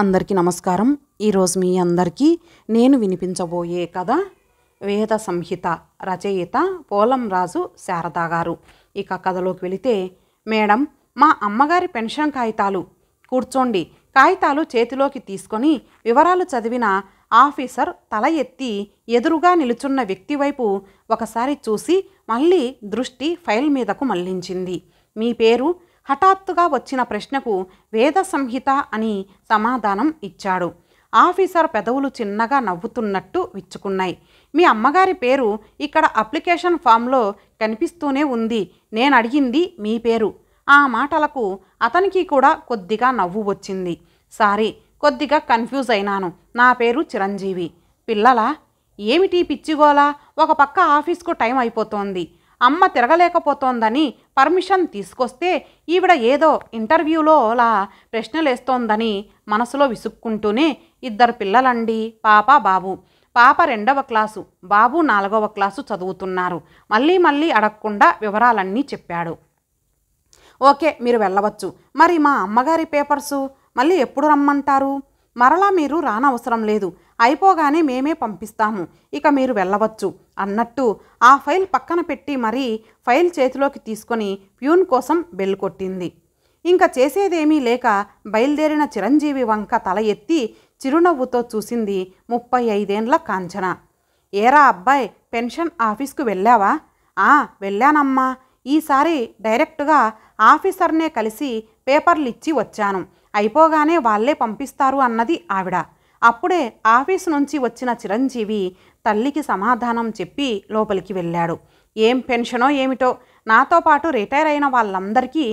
అందరికీ నమస్కారం ఈరోజు మీ అందరికీ నేను వినిపించబోయే కథ వేద సంహిత రచయిత పోలంరాజు శారదా గారు ఇక కథలోకి వెళితే మేడం మా అమ్మగారి పెన్షన్ కాగితాలు కూర్చోండి కాగితాలు చేతిలోకి తీసుకొని వివరాలు చదివిన ఆఫీసర్ తల ఎత్తి ఎదురుగా నిలుచున్న వ్యక్తి వైపు ఒకసారి చూసి మళ్ళీ దృష్టి ఫైల్ మీదకు మళ్లించింది మీ పేరు హఠాత్తుగా వచ్చిన ప్రశ్నకు వేద సంహిత అని సమాధానం ఇచ్చాడు ఆఫీసర్ పెదవులు చిన్నగా నవ్వుతున్నట్టు విచ్చుకున్నాయి మీ అమ్మగారి పేరు ఇక్కడ అప్లికేషన్ ఫామ్లో కనిపిస్తూనే ఉంది నేను అడిగింది మీ పేరు ఆ మాటలకు అతనికి కూడా కొద్దిగా నవ్వు వచ్చింది సారీ కొద్దిగా కన్ఫ్యూజ్ అయినాను నా పేరు చిరంజీవి పిల్లలా ఏమిటి పిచ్చిగోలా ఒక పక్క ఆఫీస్కు టైం అయిపోతోంది అమ్మ తిరగలేకపోతోందని పర్మిషన్ తీసుకొస్తే ఈవిడ ఏదో ఇంటర్వ్యూలో అలా ప్రశ్నలేస్తోందని మనసులో విసుక్కుంటూనే ఇద్దరు పిల్లలండి పాప బాబు పాప రెండవ క్లాసు బాబు నాలుగవ క్లాసు చదువుతున్నారు మళ్ళీ మళ్ళీ అడగకుండా వివరాలన్నీ చెప్పాడు ఓకే మీరు వెళ్ళవచ్చు మరి మా అమ్మగారి పేపర్సు మళ్ళీ ఎప్పుడు రమ్మంటారు మరలా మీరు రానవసరం లేదు అయిపోగానే మేమే పంపిస్తాము ఇక మీరు వెళ్ళవచ్చు అన్నట్టు ఆ ఫైల్ పక్కన పెట్టి మరీ ఫైల్ చేతిలోకి తీసుకొని ప్యూన్ కోసం బెల్ కొట్టింది ఇంకా చేసేదేమీ లేక బయలుదేరిన చిరంజీవి వంక తల ఎత్తి చిరునవ్వుతో చూసింది ముప్పై ఐదేండ్ల కాంచన ఏరా అబ్బాయి పెన్షన్ ఆఫీస్కు వెళ్ళావా ఆ వెళ్ళానమ్మా ఈసారి డైరెక్ట్గా ఆఫీసర్నే కలిసి పేపర్లు ఇచ్చి వచ్చాను అయిపోగానే వాళ్ళే పంపిస్తారు అన్నది ఆవిడ అప్పుడే ఆఫీసు నుంచి వచ్చిన చిరంజీవి తల్లికి సమాధానం చెప్పి లోపలికి వెళ్ళాడు ఏం పెన్షనో ఏమిటో నాతో పాటు రిటైర్ అయిన వాళ్ళందరికీ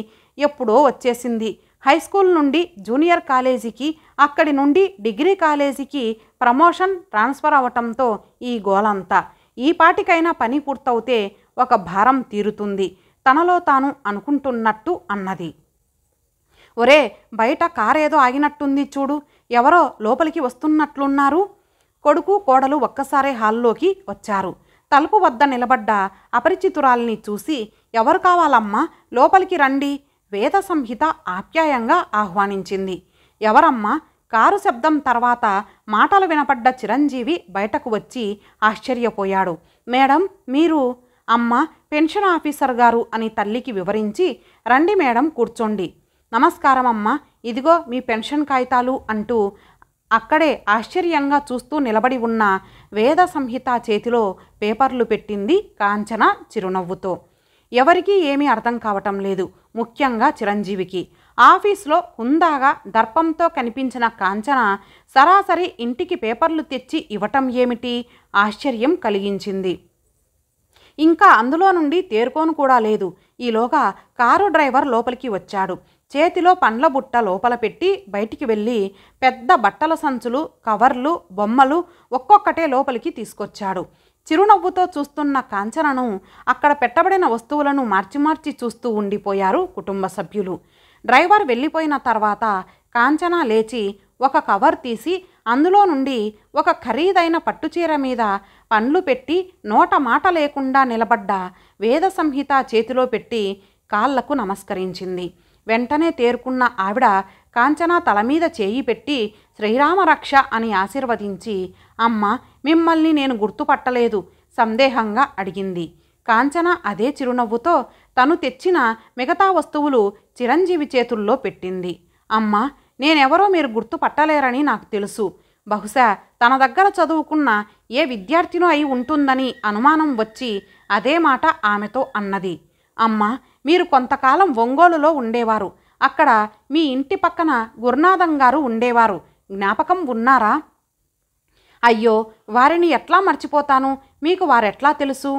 ఎప్పుడో వచ్చేసింది హై స్కూల్ నుండి జూనియర్ కాలేజీకి అక్కడి నుండి డిగ్రీ కాలేజీకి ప్రమోషన్ ట్రాన్స్ఫర్ అవటంతో ఈ గోలంతా ఈ పాటికైనా పని పూర్తవుతే ఒక భారం తీరుతుంది తనలో తాను అనుకుంటున్నట్టు అన్నది ఒరే బయట కారేదో ఆగినట్టుంది చూడు ఎవరో లోపలికి వస్తున్నట్లున్నారు కొడుకు కోడలు ఒక్కసారే హాల్లోకి వచ్చారు తలుపు వద్ద నిలబడ్డ అపరిచితురాల్ని చూసి ఎవరు కావాలమ్మా లోపలికి రండి వేద సంహిత ఆప్యాయంగా ఆహ్వానించింది ఎవరమ్మా కారు శబ్దం తర్వాత మాటలు వినపడ్డ చిరంజీవి బయటకు వచ్చి ఆశ్చర్యపోయాడు మేడం మీరు అమ్మ పెన్షన్ ఆఫీసర్ గారు అని తల్లికి వివరించి రండి మేడం కూర్చోండి నమస్కారం అమ్మ ఇదిగో మీ పెన్షన్ కాగితాలు అంటూ అక్కడే ఆశ్చర్యంగా చూస్తూ నిలబడి ఉన్న వేద సంహిత చేతిలో పేపర్లు పెట్టింది కాంచన చిరునవ్వుతో ఎవరికీ ఏమీ అర్థం కావటం లేదు ముఖ్యంగా చిరంజీవికి ఆఫీస్లో హుందాగా దర్పంతో కనిపించిన కాంచన సరాసరి ఇంటికి పేపర్లు తెచ్చి ఇవ్వటం ఏమిటి ఆశ్చర్యం కలిగించింది ఇంకా అందులో నుండి తేరుకోను కూడా లేదు ఈలోగా కారు డ్రైవర్ లోపలికి వచ్చాడు చేతిలో పండ్ల బుట్ట లోపల పెట్టి బయటికి వెళ్ళి పెద్ద బట్టల సంచులు కవర్లు బొమ్మలు ఒక్కొక్కటే లోపలికి తీసుకొచ్చాడు చిరునవ్వుతో చూస్తున్న కాంచనను అక్కడ పెట్టబడిన వస్తువులను మార్చి మార్చి చూస్తూ ఉండిపోయారు కుటుంబ సభ్యులు డ్రైవర్ వెళ్ళిపోయిన తర్వాత కాంచన లేచి ఒక కవర్ తీసి అందులో నుండి ఒక ఖరీదైన పట్టుచీర మీద పండ్లు పెట్టి నోట మాట లేకుండా నిలబడ్డ వేద సంహిత చేతిలో పెట్టి కాళ్లకు నమస్కరించింది వెంటనే తేరుకున్న ఆవిడ కాంచన తల మీద చేయి పెట్టి శ్రీరామరక్ష అని ఆశీర్వదించి అమ్మ మిమ్మల్ని నేను గుర్తుపట్టలేదు సందేహంగా అడిగింది కాంచన అదే చిరునవ్వుతో తను తెచ్చిన మిగతా వస్తువులు చిరంజీవి చేతుల్లో పెట్టింది అమ్మ నేనెవరో మీరు గుర్తుపట్టలేరని నాకు తెలుసు బహుశా తన దగ్గర చదువుకున్న ఏ విద్యార్థినో అయి ఉంటుందని అనుమానం వచ్చి అదే మాట ఆమెతో అన్నది అమ్మ మీరు కొంతకాలం ఒంగోలులో ఉండేవారు అక్కడ మీ ఇంటి పక్కన గురునాథం గారు ఉండేవారు జ్ఞాపకం ఉన్నారా అయ్యో వారిని ఎట్లా మర్చిపోతాను మీకు వారెట్లా తెలుసు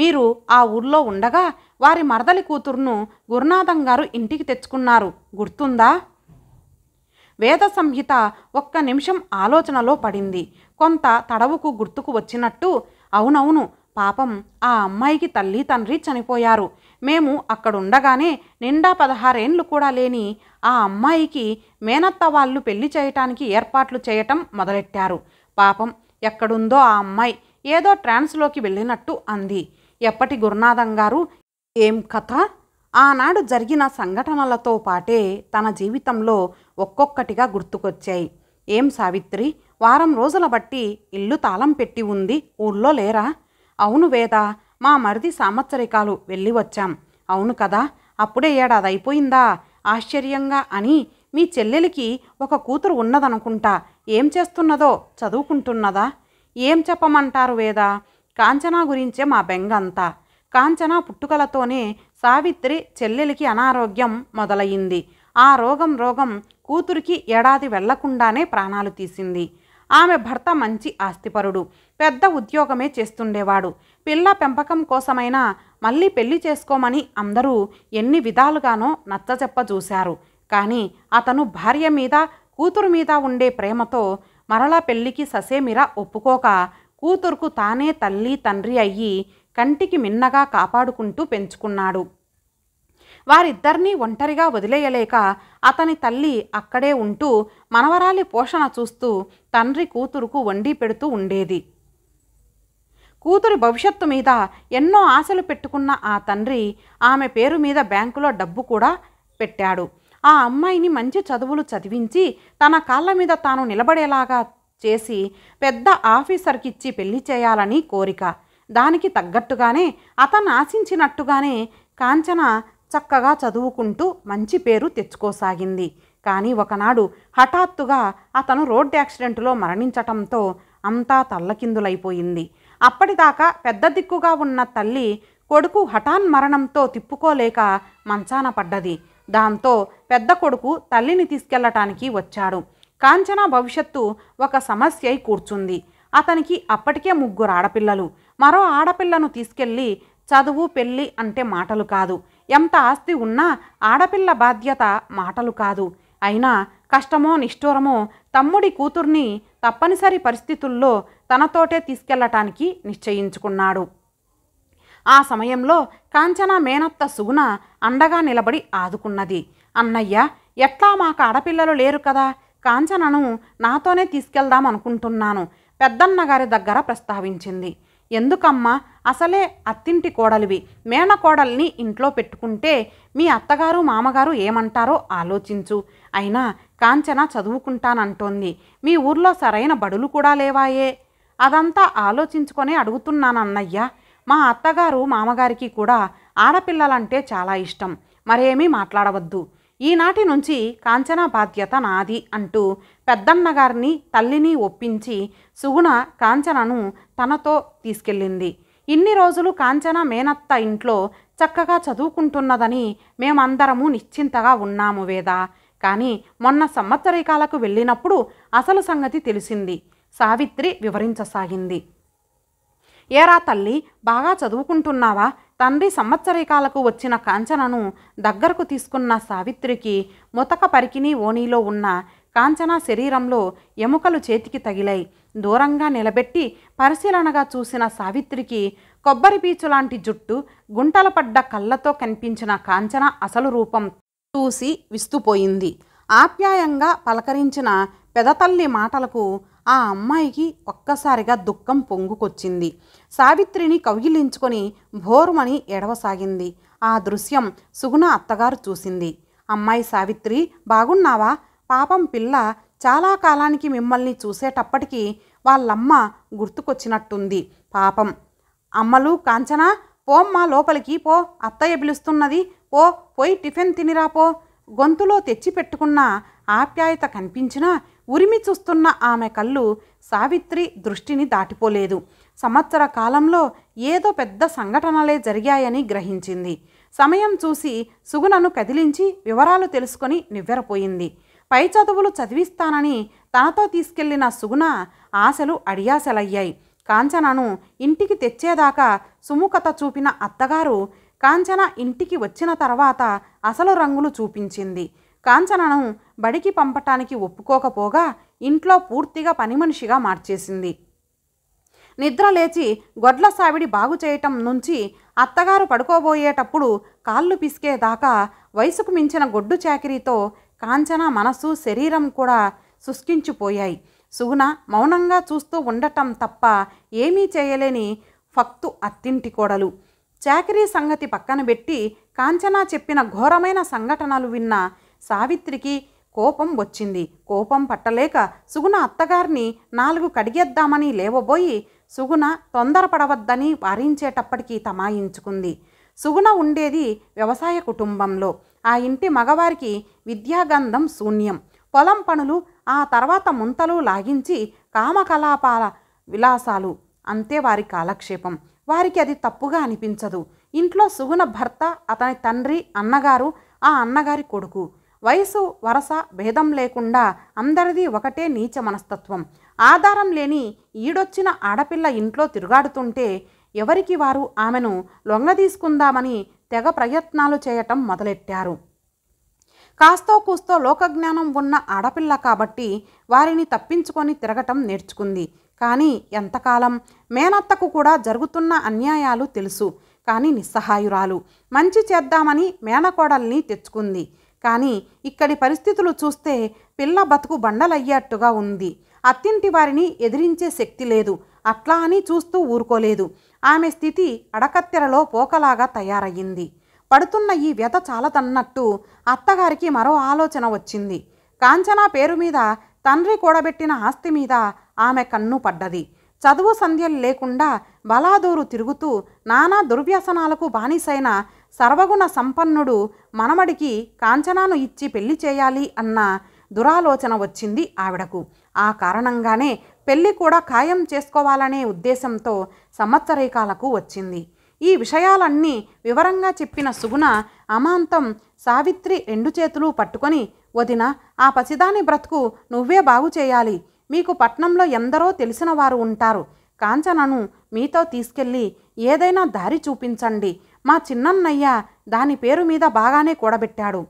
మీరు ఆ ఊర్లో ఉండగా వారి మరదలి కూతురును గురునాథం గారు ఇంటికి తెచ్చుకున్నారు గుర్తుందా వేద సంహిత ఒక్క నిమిషం ఆలోచనలో పడింది కొంత తడవుకు గుర్తుకు వచ్చినట్టు అవునవును పాపం ఆ అమ్మాయికి తల్లి తండ్రి చనిపోయారు మేము అక్కడుండగానే నిండా పదహారేండ్లు కూడా లేని ఆ అమ్మాయికి మేనత్త వాళ్ళు పెళ్లి చేయటానికి ఏర్పాట్లు చేయటం మొదలెట్టారు పాపం ఎక్కడుందో ఆ అమ్మాయి ఏదో ట్రాన్స్లోకి వెళ్ళినట్టు అంది ఎప్పటి గురునాథం గారు ఏం కథ ఆనాడు జరిగిన సంఘటనలతో పాటే తన జీవితంలో ఒక్కొక్కటిగా గుర్తుకొచ్చాయి ఏం సావిత్రి వారం రోజుల బట్టి ఇల్లు తాళం పెట్టి ఉంది ఊళ్ళో లేరా అవును వేదా మా మరిది సామత్సరికాలు వెళ్ళి వచ్చాం అవును కదా అప్పుడే ఏడాది అయిపోయిందా ఆశ్చర్యంగా అని మీ చెల్లెలికి ఒక కూతురు ఉన్నదనుకుంటా ఏం చేస్తున్నదో చదువుకుంటున్నదా ఏం చెప్పమంటారు వేదా కాంచనా గురించే మా బెంగంతా కాంచనా పుట్టుకలతోనే సావిత్రి చెల్లెలికి అనారోగ్యం మొదలయ్యింది ఆ రోగం రోగం కూతురికి ఏడాది వెళ్లకుండానే ప్రాణాలు తీసింది ఆమె భర్త మంచి ఆస్తిపరుడు పెద్ద ఉద్యోగమే చేస్తుండేవాడు పిల్ల పెంపకం కోసమైనా మళ్ళీ పెళ్లి చేసుకోమని అందరూ ఎన్ని విధాలుగానో నచ్చజెప్ప చూశారు కానీ అతను భార్య మీద కూతురు మీద ఉండే ప్రేమతో మరలా పెళ్లికి ససేమిరా ఒప్పుకోక కూతురుకు తానే తల్లి తండ్రి అయ్యి కంటికి మిన్నగా కాపాడుకుంటూ పెంచుకున్నాడు వారిద్దరినీ ఒంటరిగా వదిలేయలేక అతని తల్లి అక్కడే ఉంటూ మనవరాలి పోషణ చూస్తూ తండ్రి కూతురుకు వండి పెడుతూ ఉండేది కూతురి భవిష్యత్తు మీద ఎన్నో ఆశలు పెట్టుకున్న ఆ తండ్రి ఆమె పేరు మీద బ్యాంకులో డబ్బు కూడా పెట్టాడు ఆ అమ్మాయిని మంచి చదువులు చదివించి తన కాళ్ళ మీద తాను నిలబడేలాగా చేసి పెద్ద ఆఫీసర్కి ఇచ్చి పెళ్లి చేయాలని కోరిక దానికి తగ్గట్టుగానే అతను ఆశించినట్టుగానే కాంచన చక్కగా చదువుకుంటూ మంచి పేరు తెచ్చుకోసాగింది కానీ ఒకనాడు హఠాత్తుగా అతను రోడ్ యాక్సిడెంట్లో మరణించటంతో అంతా తల్లకిందులైపోయింది అప్పటిదాకా పెద్ద దిక్కుగా ఉన్న తల్లి కొడుకు హఠాన్ మరణంతో తిప్పుకోలేక మంచాన పడ్డది దాంతో పెద్ద కొడుకు తల్లిని తీసుకెళ్లటానికి వచ్చాడు కాంచన భవిష్యత్తు ఒక సమస్య కూర్చుంది అతనికి అప్పటికే ముగ్గురు ఆడపిల్లలు మరో ఆడపిల్లను తీసుకెళ్ళి చదువు పెళ్ళి అంటే మాటలు కాదు ఎంత ఆస్తి ఉన్నా ఆడపిల్ల బాధ్యత మాటలు కాదు అయినా కష్టమో నిష్ఠూరమో తమ్ముడి కూతుర్ని తప్పనిసరి పరిస్థితుల్లో తనతోటే తీసుకెళ్లటానికి నిశ్చయించుకున్నాడు ఆ సమయంలో కాంచన మేనత్త సుగుణ అండగా నిలబడి ఆదుకున్నది అన్నయ్య ఎట్లా మాకు ఆడపిల్లలు లేరు కదా కాంచనను నాతోనే తీసుకెళ్దాం అనుకుంటున్నాను పెద్దన్నగారి దగ్గర ప్రస్తావించింది ఎందుకమ్మా అసలే అత్తింటి కోడలివి మేనకోడల్ని ఇంట్లో పెట్టుకుంటే మీ అత్తగారు మామగారు ఏమంటారో ఆలోచించు అయినా కాంచన చదువుకుంటానంటోంది మీ ఊర్లో సరైన బడులు కూడా లేవాయే అదంతా ఆలోచించుకొని అడుగుతున్నాను అన్నయ్య మా అత్తగారు మామగారికి కూడా ఆడపిల్లలంటే చాలా ఇష్టం మరేమీ మాట్లాడవద్దు ఈనాటి నుంచి కాంచన బాధ్యత నాది అంటూ పెద్దన్నగారిని తల్లిని ఒప్పించి సుగుణ కాంచనను తనతో తీసుకెళ్ళింది ఇన్ని రోజులు కాంచన మేనత్త ఇంట్లో చక్కగా చదువుకుంటున్నదని మేమందరము నిశ్చింతగా ఉన్నాము వేద కానీ మొన్న సంవత్సరికాలకు వెళ్ళినప్పుడు అసలు సంగతి తెలిసింది సావిత్రి వివరించసాగింది ఏరా తల్లి బాగా చదువుకుంటున్నావా తండ్రి సంవత్సరీకాలకు వచ్చిన కాంచనను దగ్గరకు తీసుకున్న సావిత్రికి ముతక పరికిని ఓణిలో ఉన్న కాంచన శరీరంలో ఎముకలు చేతికి తగిలాయి దూరంగా నిలబెట్టి పరిశీలనగా చూసిన సావిత్రికి కొబ్బరి పీచు లాంటి జుట్టు గుంటల పడ్డ కళ్ళతో కనిపించిన కాంచన అసలు రూపం చూసి విస్తుపోయింది ఆప్యాయంగా పలకరించిన పెదతల్లి మాటలకు ఆ అమ్మాయికి ఒక్కసారిగా దుఃఖం పొంగుకొచ్చింది సావిత్రిని కౌగిలించుకొని భోరుమని ఎడవసాగింది ఆ దృశ్యం సుగుణ అత్తగారు చూసింది అమ్మాయి సావిత్రి బాగున్నావా పాపం పిల్ల చాలా కాలానికి మిమ్మల్ని చూసేటప్పటికీ వాళ్ళమ్మ గుర్తుకొచ్చినట్టుంది పాపం అమ్మలు కాంచనా పోమ్మా లోపలికి పో అత్తయ్య పిలుస్తున్నది పో పోయి టిఫిన్ తినిరా పో గొంతులో తెచ్చిపెట్టుకున్న ఆప్యాయత కనిపించినా ఉరిమి చూస్తున్న ఆమె కళ్ళు సావిత్రి దృష్టిని దాటిపోలేదు సంవత్సర కాలంలో ఏదో పెద్ద సంఘటనలే జరిగాయని గ్రహించింది సమయం చూసి సుగుణను కదిలించి వివరాలు తెలుసుకొని నివ్వెరపోయింది పై చదువులు చదివిస్తానని తనతో తీసుకెళ్లిన సుగుణ ఆశలు అడియాశలయ్యాయి కాంచనను ఇంటికి తెచ్చేదాకా సుముఖత చూపిన అత్తగారు కాంచన ఇంటికి వచ్చిన తర్వాత అసలు రంగులు చూపించింది కాంచనను బడికి పంపటానికి ఒప్పుకోకపోగా ఇంట్లో పూర్తిగా పని మనిషిగా మార్చేసింది నిద్ర లేచి గొడ్ల సావిడి బాగు చేయటం నుంచి అత్తగారు పడుకోబోయేటప్పుడు కాళ్ళు పిసికేదాకా వయసుకు మించిన గొడ్డు చాకిరీతో కాంచన మనసు శరీరం కూడా శుష్కించిపోయాయి సుగుణ మౌనంగా చూస్తూ ఉండటం తప్ప ఏమీ చేయలేని ఫక్తు అత్తింటి కోడలు చాకరీ సంగతి పక్కన పెట్టి కాంచనా చెప్పిన ఘోరమైన సంఘటనలు విన్న సావిత్రికి కోపం వచ్చింది కోపం పట్టలేక సుగుణ అత్తగారిని నాలుగు కడిగేద్దామని లేవబోయి సుగుణ తొందరపడవద్దని వారించేటప్పటికీ తమాయించుకుంది సుగుణ ఉండేది వ్యవసాయ కుటుంబంలో ఆ ఇంటి మగవారికి విద్యాగంధం శూన్యం పొలం పనులు ఆ తర్వాత ముంతలు లాగించి కామకలాపాల విలాసాలు అంతే వారి కాలక్షేపం వారికి అది తప్పుగా అనిపించదు ఇంట్లో సుగుణ భర్త అతని తండ్రి అన్నగారు ఆ అన్నగారి కొడుకు వయసు వరస భేదం లేకుండా అందరిది ఒకటే నీచ మనస్తత్వం ఆధారం లేని ఈడొచ్చిన ఆడపిల్ల ఇంట్లో తిరుగాడుతుంటే ఎవరికి వారు ఆమెను లొంగదీసుకుందామని తెగ ప్రయత్నాలు చేయటం మొదలెట్టారు కాస్తో కూస్తో లోకజ్ఞానం ఉన్న ఆడపిల్ల కాబట్టి వారిని తప్పించుకొని తిరగటం నేర్చుకుంది కానీ ఎంతకాలం మేనత్తకు కూడా జరుగుతున్న అన్యాయాలు తెలుసు కానీ నిస్సహాయురాలు మంచి చేద్దామని మేనకోడల్ని తెచ్చుకుంది కానీ ఇక్కడి పరిస్థితులు చూస్తే పిల్ల బతుకు బండలయ్యేట్టుగా ఉంది అత్తింటి వారిని ఎదిరించే శక్తి లేదు అట్లా అని చూస్తూ ఊరుకోలేదు ఆమె స్థితి అడకత్తెరలో పోకలాగా తయారయ్యింది పడుతున్న ఈ వ్యత చాలదన్నట్టు అత్తగారికి మరో ఆలోచన వచ్చింది కాంచనా పేరు మీద తండ్రి కూడబెట్టిన ఆస్తి మీద ఆమె కన్ను పడ్డది చదువు సంధ్యలు లేకుండా బలాదూరు తిరుగుతూ నానా దుర్వ్యసనాలకు బానిసైన సర్వగుణ సంపన్నుడు మనమడికి కాంచనాను ఇచ్చి పెళ్లి చేయాలి అన్న దురాలోచన వచ్చింది ఆవిడకు ఆ కారణంగానే పెళ్లి కూడా ఖాయం చేసుకోవాలనే ఉద్దేశంతో సంవత్సరీకాలకు వచ్చింది ఈ విషయాలన్నీ వివరంగా చెప్పిన సుగుణ అమాంతం సావిత్రి రెండు చేతులు పట్టుకొని వదిన ఆ పసిదాని బ్రతుకు నువ్వే బాగు చేయాలి మీకు పట్నంలో ఎందరో తెలిసిన వారు ఉంటారు కాంచనను మీతో తీసుకెళ్ళి ఏదైనా దారి చూపించండి మా చిన్నన్నయ్య దాని పేరు మీద బాగానే కూడబెట్టాడు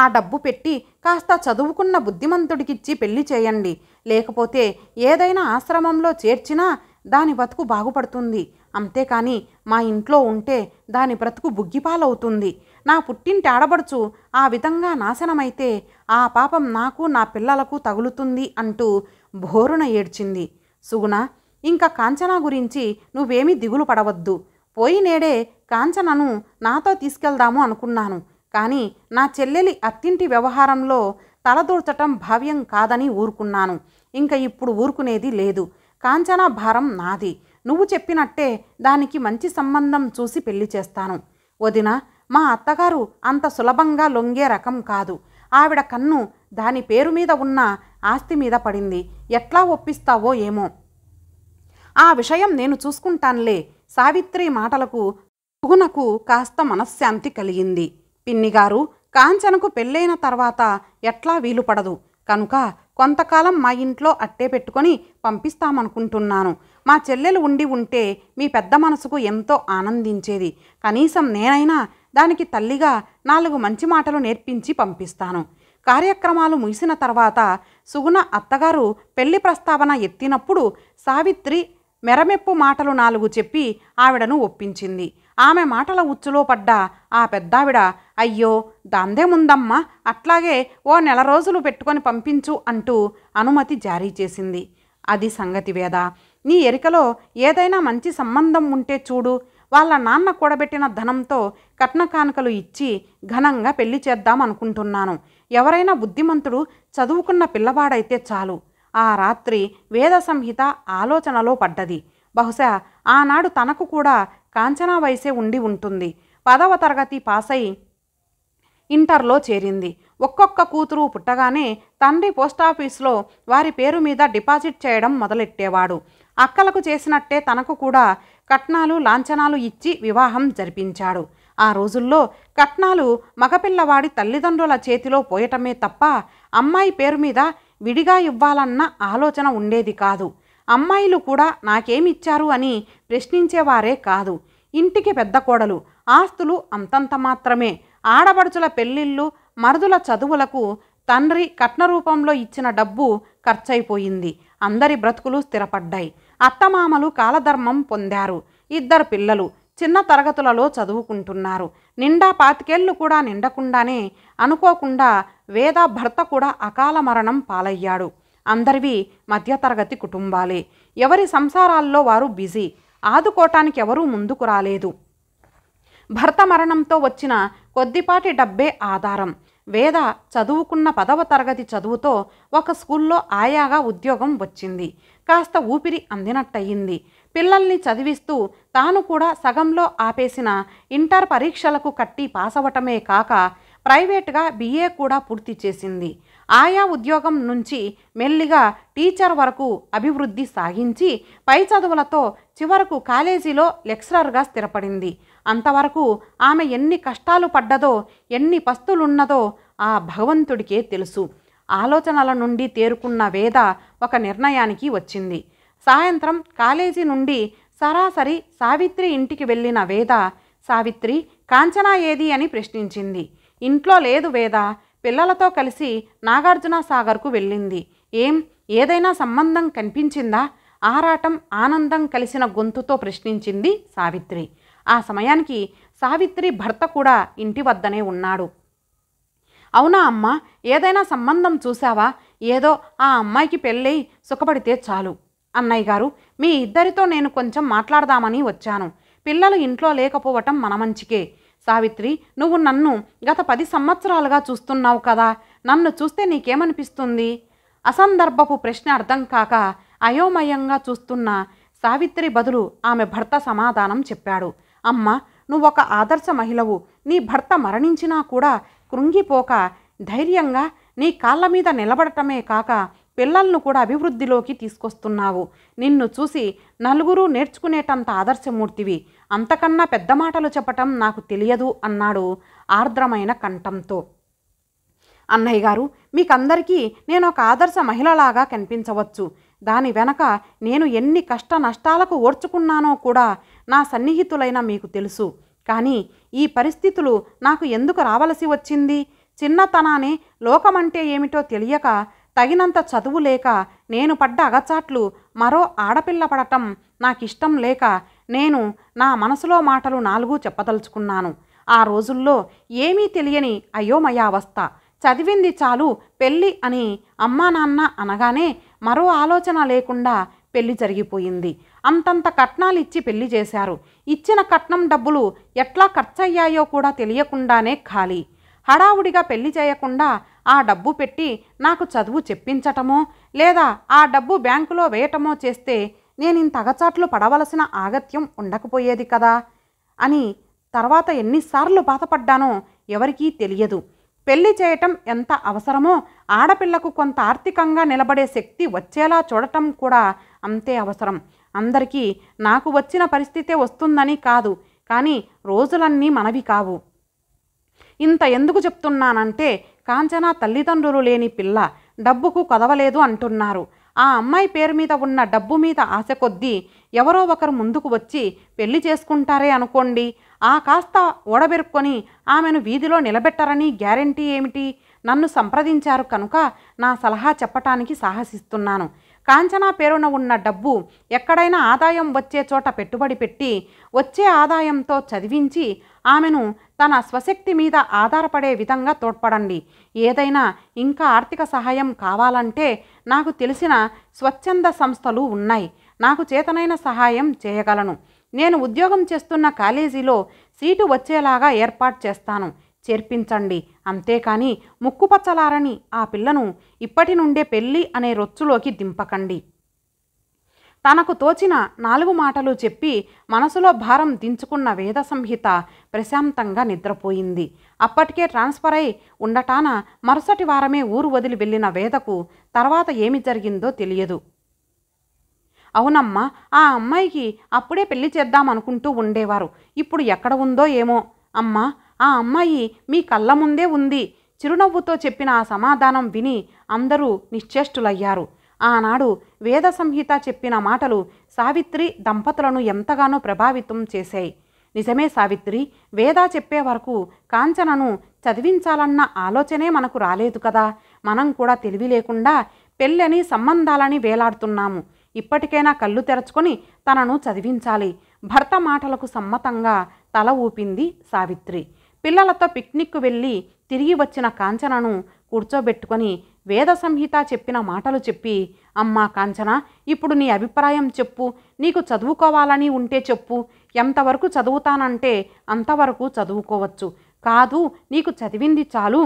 ఆ డబ్బు పెట్టి కాస్త చదువుకున్న బుద్ధిమంతుడికిచ్చి పెళ్లి చేయండి లేకపోతే ఏదైనా ఆశ్రమంలో చేర్చినా దాని బతుకు బాగుపడుతుంది అంతేకాని మా ఇంట్లో ఉంటే దాని బ్రతుకు బుగ్గిపాలవుతుంది నా పుట్టింటి ఆడబడుచు ఆ విధంగా నాశనమైతే ఆ పాపం నాకు నా పిల్లలకు తగులుతుంది అంటూ భోరున ఏడ్చింది సుగుణ ఇంకా కాంచన గురించి నువ్వేమీ దిగులు పడవద్దు పోయి నేడే కాంచనను నాతో తీసుకెళ్దాము అనుకున్నాను కానీ నా చెల్లెలి అత్తింటి వ్యవహారంలో తలదూర్చటం భావ్యం కాదని ఊరుకున్నాను ఇంకా ఇప్పుడు ఊరుకునేది లేదు కాంచన భారం నాది నువ్వు చెప్పినట్టే దానికి మంచి సంబంధం చూసి పెళ్లి చేస్తాను వదిన మా అత్తగారు అంత సులభంగా లొంగే రకం కాదు ఆవిడ కన్ను దాని పేరు మీద ఉన్న ఆస్తి మీద పడింది ఎట్లా ఒప్పిస్తావో ఏమో ఆ విషయం నేను చూసుకుంటానులే సావిత్రి మాటలకు పుగునకు కాస్త మనశ్శాంతి కలిగింది పిన్నిగారు కాంచనకు పెళ్ళైన తర్వాత ఎట్లా వీలు పడదు కనుక కొంతకాలం మా ఇంట్లో అట్టే పెట్టుకొని పంపిస్తామనుకుంటున్నాను మా చెల్లెలు ఉండి ఉంటే మీ పెద్ద మనసుకు ఎంతో ఆనందించేది కనీసం నేనైనా దానికి తల్లిగా నాలుగు మంచి మాటలు నేర్పించి పంపిస్తాను కార్యక్రమాలు ముగిసిన తర్వాత సుగుణ అత్తగారు పెళ్లి ప్రస్తావన ఎత్తినప్పుడు సావిత్రి మెరమెప్పు మాటలు నాలుగు చెప్పి ఆవిడను ఒప్పించింది ఆమె మాటల ఉచ్చులో పడ్డ ఆ పెద్దావిడ అయ్యో ముందమ్మా అట్లాగే ఓ నెల రోజులు పెట్టుకొని పంపించు అంటూ అనుమతి జారీ చేసింది అది సంగతి వేద నీ ఎరికలో ఏదైనా మంచి సంబంధం ఉంటే చూడు వాళ్ళ నాన్న కూడబెట్టిన ధనంతో కట్న కానుకలు ఇచ్చి ఘనంగా పెళ్లి చేద్దాం అనుకుంటున్నాను ఎవరైనా బుద్ధిమంతుడు చదువుకున్న పిల్లవాడైతే చాలు ఆ రాత్రి వేద సంహిత ఆలోచనలో పడ్డది బహుశా ఆనాడు తనకు కూడా కాంచనా వయసే ఉండి ఉంటుంది పదవ తరగతి పాసై ఇంటర్లో చేరింది ఒక్కొక్క కూతురు పుట్టగానే తండ్రి పోస్టాఫీస్లో వారి పేరు మీద డిపాజిట్ చేయడం మొదలెట్టేవాడు అక్కలకు చేసినట్టే తనకు కూడా కట్నాలు లాంఛనాలు ఇచ్చి వివాహం జరిపించాడు ఆ రోజుల్లో కట్నాలు మగపిల్లవాడి తల్లిదండ్రుల చేతిలో పోయటమే తప్ప అమ్మాయి పేరు మీద విడిగా ఇవ్వాలన్న ఆలోచన ఉండేది కాదు అమ్మాయిలు కూడా నాకేమిచ్చారు అని ప్రశ్నించేవారే కాదు ఇంటికి పెద్ద కోడలు ఆస్తులు అంతంత మాత్రమే ఆడబడుచుల పెళ్ళిళ్ళు మరుదుల చదువులకు తండ్రి కట్న రూపంలో ఇచ్చిన డబ్బు ఖర్చయిపోయింది అందరి బ్రతుకులు స్థిరపడ్డాయి అత్తమామలు కాలధర్మం పొందారు ఇద్దరు పిల్లలు చిన్న తరగతులలో చదువుకుంటున్నారు నిండా పాతికేళ్లు కూడా నిండకుండానే అనుకోకుండా వేద భర్త కూడా అకాల మరణం పాలయ్యాడు అందరివి మధ్యతరగతి కుటుంబాలే ఎవరి సంసారాల్లో వారు బిజీ ఆదుకోటానికి ఎవరూ ముందుకు రాలేదు భర్త మరణంతో వచ్చిన కొద్దిపాటి డబ్బే ఆధారం వేద చదువుకున్న పదవ తరగతి చదువుతో ఒక స్కూల్లో ఆయాగా ఉద్యోగం వచ్చింది కాస్త ఊపిరి అందినట్టయింది పిల్లల్ని చదివిస్తూ తాను కూడా సగంలో ఆపేసిన ఇంటర్ పరీక్షలకు కట్టి పాస్ కాక ప్రైవేట్గా బీఏ కూడా పూర్తి చేసింది ఆయా ఉద్యోగం నుంచి మెల్లిగా టీచర్ వరకు అభివృద్ధి సాగించి పై చదువులతో చివరకు కాలేజీలో లెక్చరర్గా స్థిరపడింది అంతవరకు ఆమె ఎన్ని కష్టాలు పడ్డదో ఎన్ని పస్తులున్నదో ఆ భగవంతుడికే తెలుసు ఆలోచనల నుండి తేరుకున్న వేద ఒక నిర్ణయానికి వచ్చింది సాయంత్రం కాలేజీ నుండి సరాసరి సావిత్రి ఇంటికి వెళ్ళిన వేద సావిత్రి కాంచనా ఏది అని ప్రశ్నించింది ఇంట్లో లేదు వేద పిల్లలతో కలిసి నాగార్జున సాగర్కు వెళ్ళింది ఏం ఏదైనా సంబంధం కనిపించిందా ఆరాటం ఆనందం కలిసిన గొంతుతో ప్రశ్నించింది సావిత్రి ఆ సమయానికి సావిత్రి భర్త కూడా ఇంటి వద్దనే ఉన్నాడు అవునా అమ్మ ఏదైనా సంబంధం చూసావా ఏదో ఆ అమ్మాయికి పెళ్ళై సుఖపడితే చాలు అన్నయ్య గారు మీ ఇద్దరితో నేను కొంచెం మాట్లాడదామని వచ్చాను పిల్లలు ఇంట్లో లేకపోవటం మన మంచికే సావిత్రి నువ్వు నన్ను గత పది సంవత్సరాలుగా చూస్తున్నావు కదా నన్ను చూస్తే నీకేమనిపిస్తుంది అసందర్భపు ప్రశ్న అర్థం కాక అయోమయంగా చూస్తున్న సావిత్రి బదులు ఆమె భర్త సమాధానం చెప్పాడు అమ్మ నువ్వొక ఆదర్శ మహిళవు నీ భర్త మరణించినా కూడా కృంగిపోక ధైర్యంగా నీ కాళ్ళ మీద నిలబడటమే కాక పిల్లలను కూడా అభివృద్ధిలోకి తీసుకొస్తున్నావు నిన్ను చూసి నలుగురు నేర్చుకునేటంత ఆదర్శమూర్తివి అంతకన్నా పెద్ద మాటలు చెప్పటం నాకు తెలియదు అన్నాడు ఆర్ద్రమైన కంఠంతో అన్నయ్య గారు మీకందరికీ నేను ఒక ఆదర్శ మహిళలాగా కనిపించవచ్చు దాని వెనక నేను ఎన్ని కష్ట నష్టాలకు ఓర్చుకున్నానో కూడా నా సన్నిహితులైన మీకు తెలుసు కానీ ఈ పరిస్థితులు నాకు ఎందుకు రావలసి వచ్చింది చిన్నతనానే లోకమంటే ఏమిటో తెలియక తగినంత చదువు లేక నేను పడ్డ అగచాట్లు మరో ఆడపిల్ల పడటం నాకిష్టం లేక నేను నా మనసులో మాటలు నాలుగు చెప్పదలుచుకున్నాను ఆ రోజుల్లో ఏమీ తెలియని అయోమయావస్థ చదివింది చాలు పెళ్ళి అని అమ్మా నాన్న అనగానే మరో ఆలోచన లేకుండా పెళ్ళి జరిగిపోయింది అంతంత కట్నాలు ఇచ్చి పెళ్లి చేశారు ఇచ్చిన కట్నం డబ్బులు ఎట్లా ఖర్చయ్యాయో కూడా తెలియకుండానే ఖాళీ హడావుడిగా పెళ్లి చేయకుండా ఆ డబ్బు పెట్టి నాకు చదువు చెప్పించటమో లేదా ఆ డబ్బు బ్యాంకులో వేయటమో చేస్తే నేను ఇంత అగచాట్లు పడవలసిన ఆగత్యం ఉండకపోయేది కదా అని తర్వాత ఎన్నిసార్లు బాధపడ్డానో ఎవరికీ తెలియదు పెళ్లి చేయటం ఎంత అవసరమో ఆడపిల్లకు కొంత ఆర్థికంగా నిలబడే శక్తి వచ్చేలా చూడటం కూడా అంతే అవసరం అందరికీ నాకు వచ్చిన పరిస్థితే వస్తుందని కాదు కానీ రోజులన్నీ మనవి కావు ఇంత ఎందుకు చెప్తున్నానంటే కాంచన తల్లిదండ్రులు లేని పిల్ల డబ్బుకు కదవలేదు అంటున్నారు ఆ అమ్మాయి పేరు మీద ఉన్న డబ్బు మీద ఆశ కొద్దీ ఎవరో ఒకరు ముందుకు వచ్చి పెళ్లి చేసుకుంటారే అనుకోండి ఆ కాస్త ఓడబెరుక్కొని ఆమెను వీధిలో నిలబెట్టరని గ్యారంటీ ఏమిటి నన్ను సంప్రదించారు కనుక నా సలహా చెప్పటానికి సాహసిస్తున్నాను కాంచనా పేరున ఉన్న డబ్బు ఎక్కడైనా ఆదాయం వచ్చే చోట పెట్టుబడి పెట్టి వచ్చే ఆదాయంతో చదివించి ఆమెను తన స్వశక్తి మీద ఆధారపడే విధంగా తోడ్పడండి ఏదైనా ఇంకా ఆర్థిక సహాయం కావాలంటే నాకు తెలిసిన స్వచ్ఛంద సంస్థలు ఉన్నాయి నాకు చేతనైన సహాయం చేయగలను నేను ఉద్యోగం చేస్తున్న కాలేజీలో సీటు వచ్చేలాగా ఏర్పాటు చేస్తాను చేర్పించండి అంతేకాని ముక్కుపచ్చలారని ఆ పిల్లను ఇప్పటి నుండే పెళ్ళి అనే రొచ్చులోకి దింపకండి తనకు తోచిన నాలుగు మాటలు చెప్పి మనసులో భారం దించుకున్న వేద సంహిత ప్రశాంతంగా నిద్రపోయింది అప్పటికే ట్రాన్స్ఫర్ అయి ఉండటాన మరుసటి వారమే ఊరు వదిలి వెళ్ళిన వేదకు తర్వాత ఏమి జరిగిందో తెలియదు అవునమ్మా ఆ అమ్మాయికి అప్పుడే పెళ్లి చేద్దామనుకుంటూ ఉండేవారు ఇప్పుడు ఎక్కడ ఉందో ఏమో అమ్మా ఆ అమ్మాయి మీ కళ్ళ ముందే ఉంది చిరునవ్వుతో చెప్పిన ఆ సమాధానం విని అందరూ నిశ్చేష్టులయ్యారు ఆనాడు వేద సంహిత చెప్పిన మాటలు సావిత్రి దంపతులను ఎంతగానో ప్రభావితం చేశాయి నిజమే సావిత్రి వేద చెప్పే వరకు కాంచనను చదివించాలన్న ఆలోచనే మనకు రాలేదు కదా మనం కూడా తెలివి లేకుండా పెళ్ళని సంబంధాలని వేలాడుతున్నాము ఇప్పటికైనా కళ్ళు తెరచుకొని తనను చదివించాలి భర్త మాటలకు సమ్మతంగా తల ఊపింది సావిత్రి పిల్లలతో పిక్నిక్ వెళ్ళి తిరిగి వచ్చిన కాంచనను కూర్చోబెట్టుకొని వేద సంహిత చెప్పిన మాటలు చెప్పి అమ్మా కాంచన ఇప్పుడు నీ అభిప్రాయం చెప్పు నీకు చదువుకోవాలని ఉంటే చెప్పు ఎంతవరకు చదువుతానంటే అంతవరకు చదువుకోవచ్చు కాదు నీకు చదివింది చాలు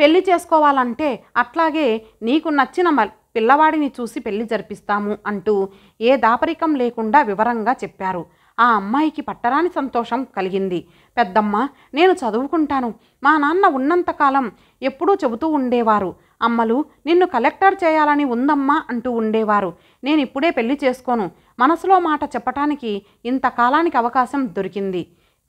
పెళ్లి చేసుకోవాలంటే అట్లాగే నీకు నచ్చిన పిల్లవాడిని చూసి పెళ్లి జరిపిస్తాము అంటూ ఏ దాపరికం లేకుండా వివరంగా చెప్పారు ఆ అమ్మాయికి పట్టరాని సంతోషం కలిగింది పెద్దమ్మ నేను చదువుకుంటాను మా నాన్న ఉన్నంతకాలం ఎప్పుడూ చెబుతూ ఉండేవారు అమ్మలు నిన్ను కలెక్టర్ చేయాలని ఉందమ్మా అంటూ ఉండేవారు నేను ఇప్పుడే పెళ్లి చేసుకోను మనసులో మాట చెప్పటానికి ఇంతకాలానికి అవకాశం దొరికింది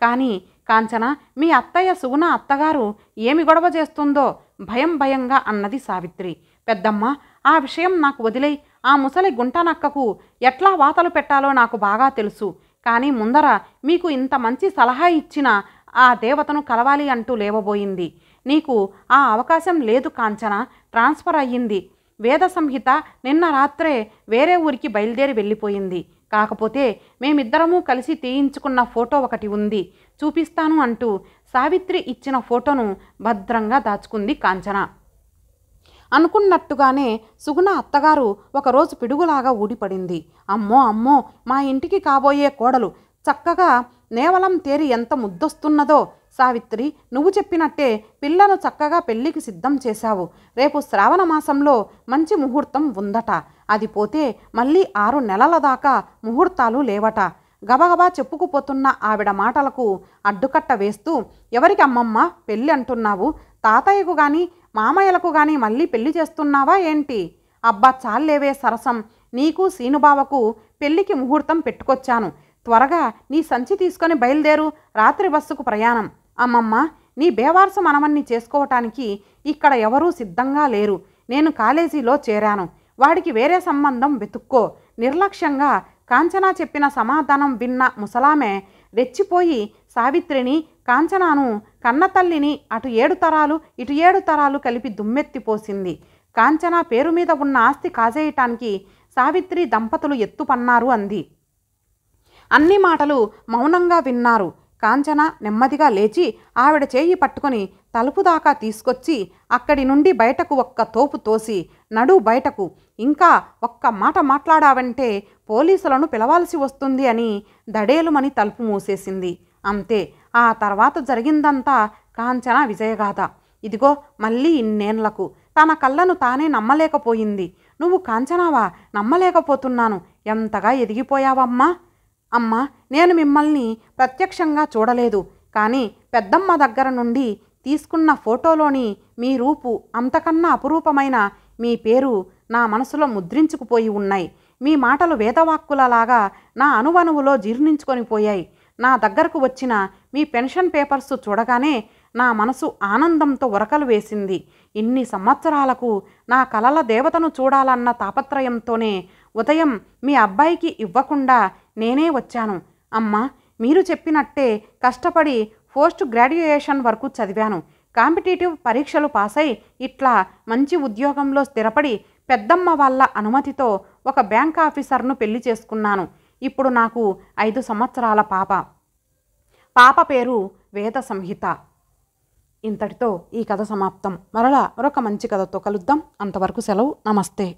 కానీ కాంచన మీ అత్తయ్య సుగుణ అత్తగారు ఏమి గొడవ చేస్తుందో భయం భయంగా అన్నది సావిత్రి పెద్దమ్మ ఆ విషయం నాకు వదిలై ఆ ముసలి గుంటనక్కకు ఎట్లా వాతలు పెట్టాలో నాకు బాగా తెలుసు కానీ ముందర మీకు ఇంత మంచి సలహా ఇచ్చిన ఆ దేవతను కలవాలి అంటూ లేవబోయింది నీకు ఆ అవకాశం లేదు కాంచన ట్రాన్స్ఫర్ అయ్యింది వేద సంహిత నిన్న రాత్రే వేరే ఊరికి బయలుదేరి వెళ్ళిపోయింది కాకపోతే మేమిద్దరము కలిసి తీయించుకున్న ఫోటో ఒకటి ఉంది చూపిస్తాను అంటూ సావిత్రి ఇచ్చిన ఫోటోను భద్రంగా దాచుకుంది కాంచన అనుకున్నట్టుగానే సుగుణ అత్తగారు ఒకరోజు పిడుగులాగా ఊడిపడింది అమ్మో అమ్మో మా ఇంటికి కాబోయే కోడలు చక్కగా నేవలం తేరి ఎంత ముద్దొస్తున్నదో సావిత్రి నువ్వు చెప్పినట్టే పిల్లను చక్కగా పెళ్లికి సిద్ధం చేశావు రేపు శ్రావణ మాసంలో మంచి ముహూర్తం ఉందట అది పోతే మళ్ళీ ఆరు నెలల దాకా ముహూర్తాలు లేవట గబగబా చెప్పుకుపోతున్న ఆవిడ మాటలకు అడ్డుకట్ట వేస్తూ ఎవరికి అమ్మమ్మ పెళ్ళి అంటున్నావు తాతయ్యకు కానీ మామయ్యలకు గాని మళ్ళీ పెళ్లి చేస్తున్నావా ఏంటి అబ్బా చాలేవే సరసం నీకు సీనుబావకు పెళ్లికి ముహూర్తం పెట్టుకొచ్చాను త్వరగా నీ సంచి తీసుకొని బయలుదేరు రాత్రి బస్సుకు ప్రయాణం అమ్మమ్మ నీ బేవారసు మనమన్నీ చేసుకోవటానికి ఇక్కడ ఎవరూ సిద్ధంగా లేరు నేను కాలేజీలో చేరాను వాడికి వేరే సంబంధం వెతుక్కో నిర్లక్ష్యంగా కాంచనా చెప్పిన సమాధానం విన్న ముసలామె రెచ్చిపోయి సావిత్రిని కాంచనాను కన్నతల్లిని అటు ఏడు తరాలు ఇటు ఏడు తరాలు కలిపి దుమ్మెత్తిపోసింది కాంచనా పేరు మీద ఉన్న ఆస్తి కాజేయటానికి సావిత్రి దంపతులు ఎత్తుపన్నారు అంది అన్ని మాటలు మౌనంగా విన్నారు కాంచన నెమ్మదిగా లేచి ఆవిడ చేయి పట్టుకొని తలుపు దాకా తీసుకొచ్చి అక్కడి నుండి బయటకు ఒక్క తోపు తోసి నడు బయటకు ఇంకా ఒక్క మాట మాట్లాడావంటే పోలీసులను పిలవాల్సి వస్తుంది అని దడేలుమని తలుపు మూసేసింది అంతే ఆ తర్వాత జరిగిందంతా కాంచన విజయగాథ ఇదిగో మళ్ళీ ఇన్నేళ్లకు తన కళ్ళను తానే నమ్మలేకపోయింది నువ్వు కాంచనావా నమ్మలేకపోతున్నాను ఎంతగా ఎదిగిపోయావమ్మా అమ్మ నేను మిమ్మల్ని ప్రత్యక్షంగా చూడలేదు కానీ పెద్దమ్మ దగ్గర నుండి తీసుకున్న ఫోటోలోని మీ రూపు అంతకన్నా అపురూపమైన మీ పేరు నా మనసులో ముద్రించుకుపోయి ఉన్నాయి మీ మాటలు వేదవాక్కులలాగా నా అనువనువులో జీర్ణించుకొని పోయాయి నా దగ్గరకు వచ్చిన మీ పెన్షన్ పేపర్స్ చూడగానే నా మనసు ఆనందంతో ఉరకలు వేసింది ఇన్ని సంవత్సరాలకు నా కలల దేవతను చూడాలన్న తాపత్రయంతోనే ఉదయం మీ అబ్బాయికి ఇవ్వకుండా నేనే వచ్చాను అమ్మా మీరు చెప్పినట్టే కష్టపడి పోస్ట్ గ్రాడ్యుయేషన్ వరకు చదివాను కాంపిటేటివ్ పరీక్షలు పాసై ఇట్లా మంచి ఉద్యోగంలో స్థిరపడి పెద్దమ్మ వాళ్ళ అనుమతితో ఒక బ్యాంక్ ఆఫీసర్ను పెళ్లి చేసుకున్నాను ఇప్పుడు నాకు ఐదు సంవత్సరాల పాప పాప పేరు వేద సంహిత ఇంతటితో ఈ కథ సమాప్తం మరలా మరొక మంచి కథతో కలుద్దాం అంతవరకు సెలవు నమస్తే